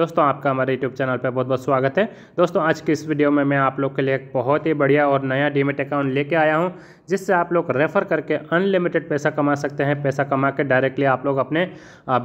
दोस्तों आपका हमारे यूट्यूब चैनल पर बहुत बहुत स्वागत है दोस्तों आज की इस वीडियो में मैं आप लोग के लिए एक बहुत ही बढ़िया और नया डीमेट अकाउंट लेके आया हूँ जिससे आप लोग रेफ़र करके अनलिमिटेड पैसा कमा सकते हैं पैसा कमा के डायरेक्टली आप लोग अपने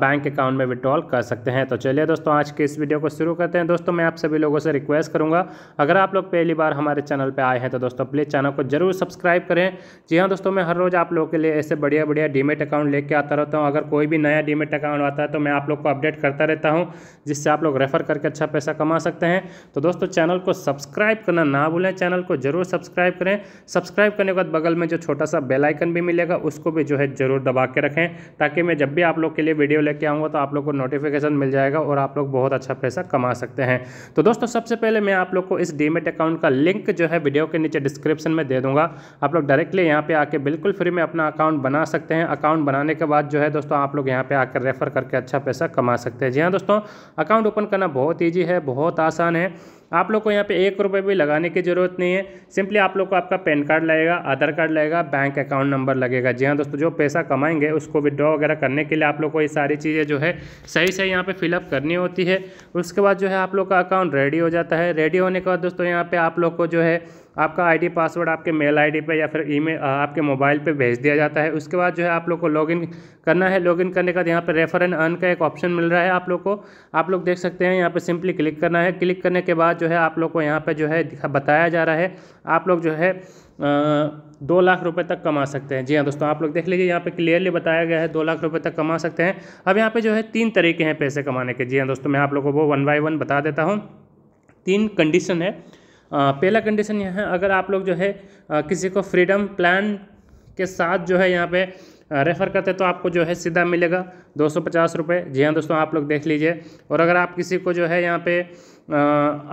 बैंक अकाउंट में विड्रॉल कर सकते हैं तो चलिए दोस्तों आज के इस वीडियो को शुरू करते हैं दोस्तों मैं आप सभी लोगों से रिक्वेस्ट करूँगा अगर आप लोग पहली बार हमारे चैनल पर आए हैं तो दोस्तों प्लीज़ चैनल को जरूर सब्सक्राइब करें जी हाँ दोस्तों मैं हर रोज़ आप लोग के लिए ऐसे बढ़िया बढ़िया डीमेट अकाउंट लेके आता रहता हूँ अगर कोई भी नया डीमेट अकाउंट आता है तो मैं आप लोग को अपडेट करता रहता हूँ जिससे आप लोग रेफ़र करके अच्छा पैसा कमा सकते हैं तो दोस्तों चैनल को सब्सक्राइब करना ना भूलें चैनल को जरूर सब्सक्राइब करें सब्सक्राइब करने के बाद बगल में जो छोटा सा बेलाइकन भी मिलेगा उसको भी जो है ज़रूर दबा के रखें ताकि मैं जब भी आप लोग के लिए वीडियो लेके आऊँगा तो आप लोग को नोटिफिकेशन मिल जाएगा और आप लोग बहुत अच्छा पैसा कमा सकते हैं तो दोस्तों सबसे पहले मैं आप लोग को इस डीमेट अकाउंट का लिंक जो है वीडियो के नीचे डिस्क्रिप्शन में दे दूंगा आप लोग डायरेक्टली यहाँ पे आके बिल्कुल फ्री में अपना अकाउंट बना सकते हैं अकाउंट बनाने के बाद जो है दोस्तों आप लोग यहाँ पे आकर रेफर करके अच्छा पैसा कमा सकते हैं जी हाँ दोस्तों अकाउंट अकाउंट ओपन करना बहुत ईजी है बहुत आसान है आप लोग को यहाँ पे एक रुपये भी लगाने की ज़रूरत नहीं है सिंपली आप लोग को आपका पैन कार्ड लगेगा आधार कार्ड लगेगा बैंक अकाउंट नंबर लगेगा जी हाँ दोस्तों जो पैसा कमाएंगे उसको विड्रॉ वगैरह करने के लिए आप लोग को ये सारी चीज़ें जो है सही सही यहाँ पे फिलअप करनी होती है उसके बाद जो है आप लोग का अकाउंट रेडी हो जाता है रेडी होने के बाद दोस्तों यहाँ पर आप लोग को जो है आपका आईडी पासवर्ड आपके मेल आईडी पे या फिर ईमेल आपके मोबाइल पे भेज दिया जाता है उसके बाद जो है आप लोग को लॉगिन करना है लॉगिन करने के बाद यहाँ पे रेफर एंड अर्न का एक ऑप्शन मिल रहा है आप लोग को आप लोग देख सकते हैं यहाँ पे सिंपली क्लिक करना है क्लिक करने के बाद जो है आप लोग को यहाँ पर जो है बताया जा रहा है आप लोग जो है दो लाख रुपए तक कमा सकते हैं जी हाँ दोस्तों आप लोग देख लीजिए यहाँ पे क्लियरली बताया गया है दो लाख रुपए तक कमा सकते हैं अब यहाँ पे जो है तीन तरीके हैं पैसे कमाने के जी हाँ दोस्तों मैं आप लोगों को वो वन बाय वन बता देता हूँ तीन कंडीशन है पहला कंडीशन यह है अगर आप लोग जो है किसी को फ्रीडम प्लान के साथ जो है यहाँ पे रेफ़र करते हैं तो आपको जो है सीधा मिलेगा दो सौ पचास रुपये जी हाँ दोस्तों आप लोग देख लीजिए और अगर आप किसी को जो है यहाँ पे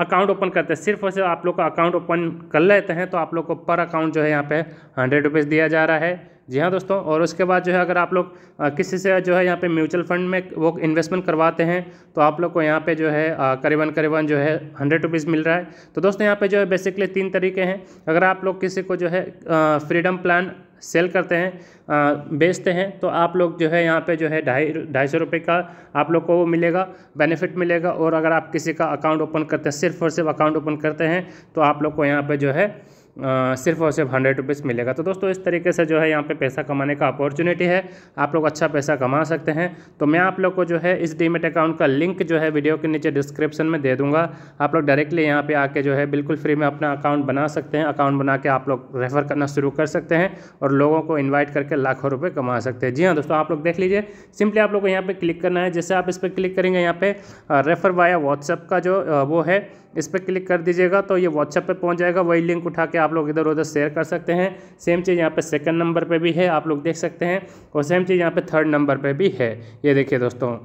अकाउंट ओपन करते हैं सिर्फ और सिर्फ आप लोग का अकाउंट ओपन कर लेते हैं तो आप लोग को पर अकाउंट जो है यहाँ पे हंड्रेड रुपीज़ दिया जा रहा है जी हाँ दोस्तों और उसके बाद जो है अगर आप लोग किसी से जो है यहाँ पे म्यूचुअल फंड में वो इन्वेस्टमेंट करवाते हैं तो आप लोग को यहाँ पे जो है करीबन करीबन जो है हंड्रेड रुपीज़ मिल रहा है तो दोस्तों यहाँ पे जो है बेसिकली तीन तरीके हैं अगर आप लोग किसी को जो है फ्रीडम प्लान सेल करते हैं आ, बेचते हैं तो आप लोग जो है यहाँ पे जो है ढाई ढाई सौ रुपये का आप लोग को वो मिलेगा बेनिफिट मिलेगा और अगर आप किसी का अकाउंट ओपन करते हैं सिर्फ और सिर्फ अकाउंट ओपन करते हैं तो आप लोग को यहाँ पे जो है सिर्फ और सिर्फ हंड्रेड रुपीज़ मिलेगा तो दोस्तों इस तरीके से जो है यहाँ पे पैसा कमाने का अपॉर्चुनिटी है आप लोग अच्छा पैसा कमा सकते हैं तो मैं आप लोग को जो है इस डीमेट अकाउंट का लिंक जो है वीडियो के नीचे डिस्क्रिप्शन में दे दूँगा आप लोग डायरेक्टली यहाँ पर आके जो है बिल्कुल फ्री में अपना अकाउंट बना सकते हैं अकाउंट बना के आप लोग रेफर करना शुरू कर सकते हैं और लोगों को इन्वाइट करके लाखों रुपये कमा सकते हैं जी हाँ दोस्तों आप लोग देख लीजिए सिंपली आप लोग को यहाँ पर क्लिक करना है जैसे आप इस पर क्लिक करेंगे यहाँ पर रेफर वाया व्हाट्सअप का जो वो है इस पर क्लिक कर दीजिएगा तो ये व्हाट्सएप पे पहुंच जाएगा वही लिंक उठा के आप लोग इधर उधर शेयर कर सकते हैं सेम चीज़ यहाँ पे सेकंड नंबर पे भी है आप लोग देख सकते हैं और सेम चीज़ यहाँ पे थर्ड नंबर पे भी है ये देखिए दोस्तों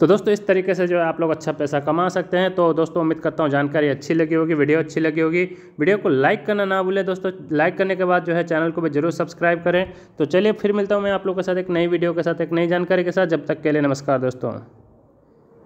तो दोस्तों इस तरीके से जो है आप लोग अच्छा पैसा कमा सकते हैं तो दोस्तों उम्मीद करता हूँ जानकारी अच्छी लगी होगी वीडियो अच्छी लगी होगी वीडियो को लाइक करना ना भूलें दोस्तों लाइक करने के बाद जो है चैनल को भी जरूर सब्सक्राइब करें तो चलिए फिर मिलता हूँ मैं आप लोगों के साथ एक नई वीडियो के साथ एक नई जानकारी के साथ जब तक के लिए नमस्कार दोस्तों